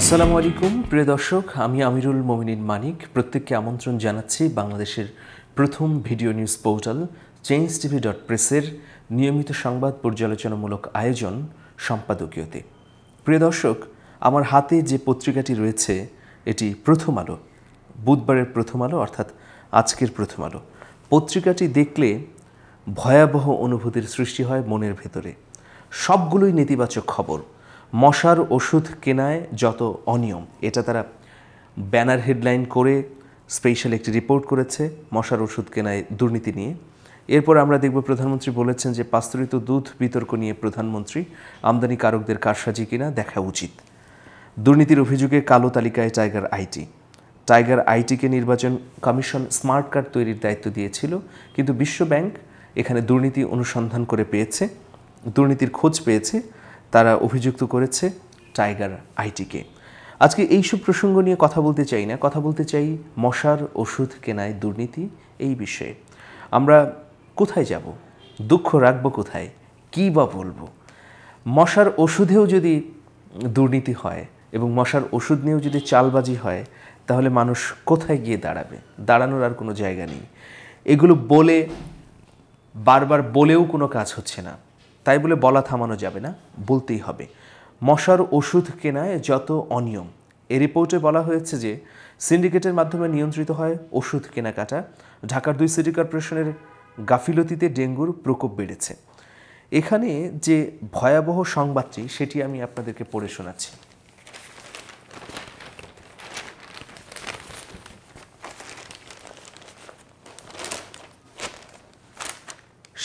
আসসালামু আলাইকুম প্রিয় দর্শক আমি আমিরুল মোমিনিন মানিক প্রত্যেককে আমন্ত্রণ জানাচ্ছি বাংলাদেশের প্রথম video news portal change TV dot প্রেসের নিয়মিত সংবাদ পর্যালোচনামূলক আয়োজন সম্পাদকীয়তে প্রিয় দর্শক আমার হাতে যে পত্রিকাটি রয়েছে এটি প্রথম আলো বুধবারের প্রথম আলো অর্থাৎ আজকের প্রথম আলো পত্রিকাটি দেখলে ভয়াবহ অনুভূতির সৃষ্টি হয় মনের ভেতরে সবগুলোই নেতিবাচক খবর মশার ওষুধ কেনায় যত অনিয়ম এটা তারা ব্যানার হেডলাইন করে স্পেশাল একটি রিপোর্ট করেছে মশার ওষুধ কেনায় দুর্নীতি নিয়ে এরপর আমরা দেখব প্রধানমন্ত্রী বলেছেন যে পাস্তরিত দুধ বিতর্ক নিয়ে প্রধানমন্ত্রী আমদানিকারকদের কারসাজি কিনা দেখা উচিত দুর্নীতির অভিযোগে কালো তালিকায় টাইগার আইটি টাইগার আইটিকে নির্বাচন কমিশন স্মার্ট কার্ড তৈরির দায়িত্ব দিয়েছিল কিন্তু বিশ্বব্যাংক এখানে দুর্নীতি অনুসন্ধান করে পেয়েছে দুর্নীতির খোঁজ পেয়েছে তারা অভিযুক্ত করেছে টাইগার আইটিকে আজকে এইসব প্রসঙ্গ নিয়ে কথা বলতে চাই না কথা বলতে চাই মশার ওষুধ কেনায় দুর্নীতি এই বিষয়ে আমরা কোথায় যাব দুঃখ রাখব কোথায় কী বা বলবো মশার ওষুধেও যদি দুর্নীতি হয় এবং মশার ওষুধ নিয়েও যদি চালবাজি হয় তাহলে মানুষ কোথায় গিয়ে দাঁড়াবে দাঁড়ানোর আর কোনো জায়গা নেই এগুলো বলে বারবার বলেও কোনো কাজ হচ্ছে না তাই বলে বলা থামানো যাবে না বলতেই হবে মশার ওষুধ কেনায় যত অনিয়ম এ রিপোর্টে বলা হয়েছে যে সিন্ডিকেটের মাধ্যমে নিয়ন্ত্রিত হয় ওষুধ কেনাকাটা ঢাকার দুই সিটি কর্পোরেশনের গাফিলতিতে ডেঙ্গুর প্রকোপ বেড়েছে এখানে যে ভয়াবহ সংবাদটি সেটি আমি আপনাদেরকে পড়ে শোনাচ্ছি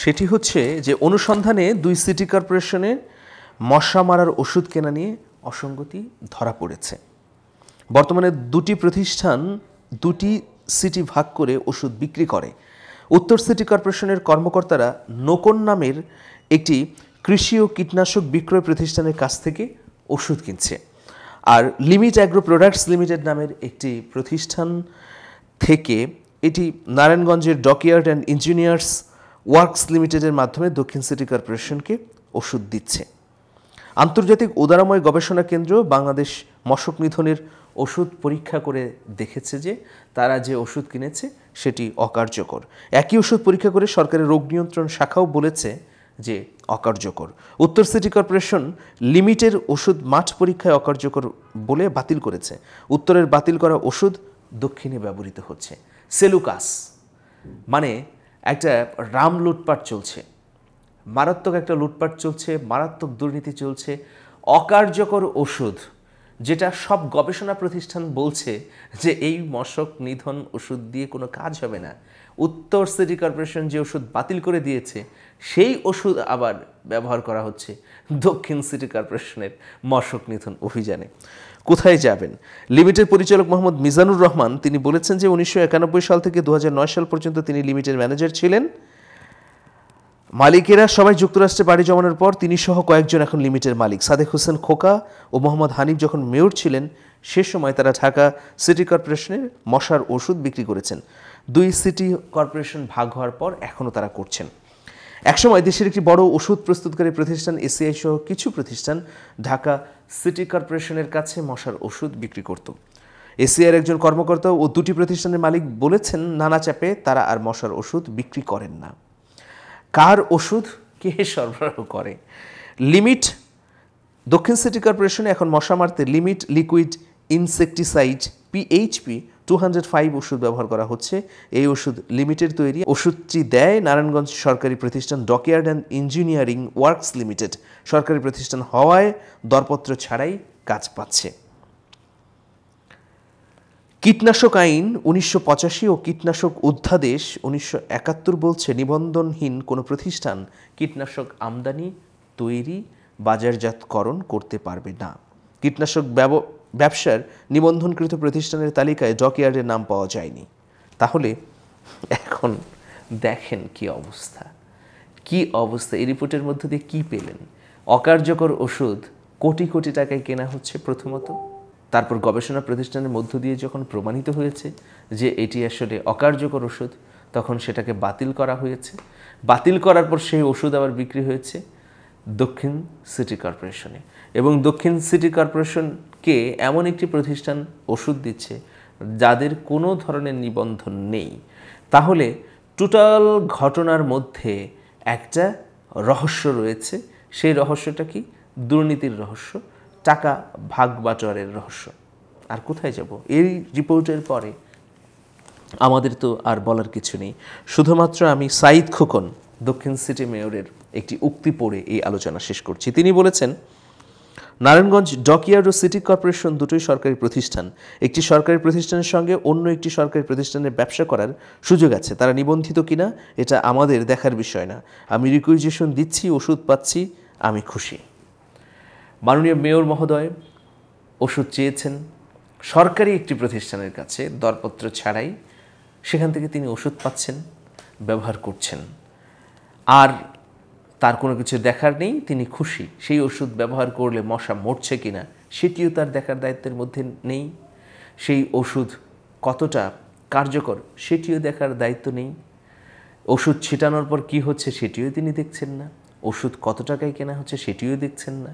সেটি হচ্ছে যে অনুসন্ধানে দুই সিটি কর্পোরেশনের মশা মারার ওষুধ কেনা নিয়ে অসঙ্গতি ধরা পড়েছে বর্তমানে দুটি প্রতিষ্ঠান দুটি সিটি ভাগ করে ওষুধ বিক্রি করে উত্তর সিটি কর্পোরেশনের কর্মকর্তারা নোকন নামের একটি কৃষি ও কীটনাশক বিক্রয় প্রতিষ্ঠানের কাছ থেকে ওষুধ কিনছে আর লিমিট অ্যাগ্রো প্রোডাক্টস লিমিটেড নামের একটি প্রতিষ্ঠান থেকে এটি নারায়ণগঞ্জের ডকইয়ার্ড অ্যান্ড ইঞ্জিনিয়ার্স ওয়ার্কস লিমিটেডের মাধ্যমে দক্ষিণ সিটি কর্পোরেশনকে ওষুধ দিচ্ছে আন্তর্জাতিক উদারাময় গবেষণা কেন্দ্র বাংলাদেশ মশক নিধনের ওষুধ পরীক্ষা করে দেখেছে যে তারা যে ওষুধ কিনেছে সেটি অকার্যকর একই ওষুধ পরীক্ষা করে সরকারের রোগ নিয়ন্ত্রণ শাখাও বলেছে যে অকার্যকর উত্তর সিটি কর্পোরেশন লিমিটের ওষুধ মাঠ পরীক্ষায় অকার্যকর বলে বাতিল করেছে উত্তরের বাতিল করা ওষুধ দক্ষিণে ব্যবহৃত হচ্ছে সেলুকাস মানে একটা রাম লুটপাট চলছে মারাত্মক একটা লুটপাট চলছে মারাত্মক দুর্নীতি চলছে অকার্যকর ওষুধ যেটা সব গবেষণা প্রতিষ্ঠান বলছে যে এই মশক নিধন ওষুধ দিয়ে কোনো কাজ হবে না উত্তর সিটি কর্পোরেশন যে ওষুধ বাতিল করে দিয়েছে সেই ওষুধ আবার ব্যবহার করা হচ্ছে দক্ষিণ সিটি কর্পোরেশনের মশক নিধন অভিযানে কোথায় যাবেন লিমিটেড পরিচালক মোহাম্মদ মিজানুর রহমান তিনি বলেছেন যে উনিশশো সাল থেকে দু সাল পর্যন্ত তিনি লিমিটেড ম্যানেজার ছিলেন মালিকেরা সবাই যুক্তরাষ্ট্রে বাড়ি জমানোর পর তিনি সহ কয়েকজন এখন লিমিটের মালিক সাদেক হোসেন খোকা ও মোহাম্মদ হানিফ যখন মেয়র ছিলেন সে সময় তারা ঢাকা সিটি কর্পোরেশনের মশার ওষুধ বিক্রি করেছেন দুই সিটি কর্পোরেশন ভাগ হওয়ার পর এখনও তারা করছেন একসময় দেশের একটি বড় ওষুধ প্রস্তুতকারী প্রতিষ্ঠান এসিআই সহ কিছু প্রতিষ্ঠান ঢাকা সিটি কর্পোরেশনের কাছে মশার ওষুধ বিক্রি করত এসিআইয়ের একজন কর্মকর্তা ও দুটি প্রতিষ্ঠানের মালিক বলেছেন নানা চাপে তারা আর মশার ওষুধ বিক্রি করেন না কার ওষুধ কে সরবরাহ করে লিমিট দক্ষিণ সিটি কর্পোরেশনে এখন মশা মারতে Limit liquid insecticide PHP two hundred five ওষুধ ব্যবহার করা হচ্ছে এই ওষুধ লিমিটেড তৈরি ওষুধটি দেয় নারায়ণগঞ্জ সরকারি প্রতিষ্ঠান dockyard and engineering works limited সরকারি প্রতিষ্ঠান হওয়ায় দরপত্র ছাড়াই কাজ পাচ্ছে কীটনাশক আইন উনিশশো ও কীটনাশক অধ্যাদেশ উনিশশো বলছে নিবন্ধনহীন কোনো প্রতিষ্ঠান কীটনাশক আমদানি তৈরি বাজারজাতকরণ করতে পারবে না কীটনাশক ব্যবসার নিবন্ধনকৃত প্রতিষ্ঠানের তালিকায় ডকইয়ার্ডের নাম পাওয়া যায়নি তাহলে এখন দেখেন কি অবস্থা কি অবস্থা এই রিপোর্টের মধ্যে দিয়ে কী পেলেন অকার্যকর ওষুধ কোটি কোটি টাকায় কেনা হচ্ছে প্রথমত তারপর গবেষণা প্রতিষ্ঠানের মধ্য দিয়ে যখন প্রমাণিত হয়েছে যে এটি আসলে অকার্যকর ওষুধ তখন সেটাকে বাতিল করা হয়েছে বাতিল করার পর সেই ওষুধ আবার বিক্রি হয়েছে দক্ষিণ সিটি কর্পোরেশনে এবং দক্ষিণ সিটি কর্পোরেশনকে এমন একটি প্রতিষ্ঠান ওষুধ দিচ্ছে যাদের কোনো ধরনের নিবন্ধন নেই তাহলে টোটাল ঘটনার মধ্যে একটা রহস্য রয়েছে সেই রহস্যটা কি দুর্নীতির রহস্য টাকা ভাগবাটোয়ারের রহস্য আর কোথায় যাব এই রিপোর্টের পরে আমাদের তো আর বলার কিছু নেই শুধুমাত্র আমি সাইদ খোকন দক্ষিণ সিটি মেয়রের একটি উক্তি পড়ে এই আলোচনা শেষ করছি তিনি বলেছেন নারায়ণগঞ্জ ডকিয়ার্ড ও সিটি কর্পোরেশন দুটোই সরকারি প্রতিষ্ঠান একটি সরকারি প্রতিষ্ঠানের সঙ্গে অন্য একটি সরকারি প্রতিষ্ঠানের ব্যবসা করার সুযোগ আছে তারা নিবন্ধিত কিনা এটা আমাদের দেখার বিষয় না আমি রিকুইজেশন দিচ্ছি ওষুধ পাচ্ছি আমি খুশি মাননীয় মেয়র মহোদয় ওষুধ চেয়েছেন সরকারি একটি প্রতিষ্ঠানের কাছে দরপত্র ছাড়াই সেখান থেকে তিনি ওষুধ পাচ্ছেন ব্যবহার করছেন আর তার কোনো কিছু দেখার নেই তিনি খুশি সেই ওষুধ ব্যবহার করলে মশা মরছে কি না সেটিও তার দেখার দায়িত্বের মধ্যে নেই সেই ওষুধ কতটা কার্যকর সেটিও দেখার দায়িত্ব নেই ওষুধ ছিটানোর পর কি হচ্ছে সেটিও তিনি দেখছেন না ওষুধ কত টাকায় কেনা হচ্ছে সেটিও দেখছেন না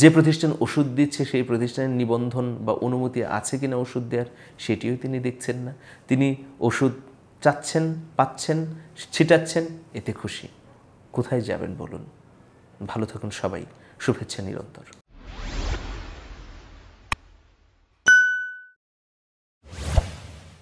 যে প্রতিষ্ঠান ওষুধ দিচ্ছে সেই প্রতিষ্ঠানের নিবন্ধন বা অনুমতি আছে কিনা ওষুধ দেওয়ার সেটিও তিনি দেখছেন না তিনি ওষুধ চাচ্ছেন পাচ্ছেন ছিটাচ্ছেন এতে খুশি কোথায় যাবেন বলুন ভালো থাকুন সবাই শুভেচ্ছা নিরন্তর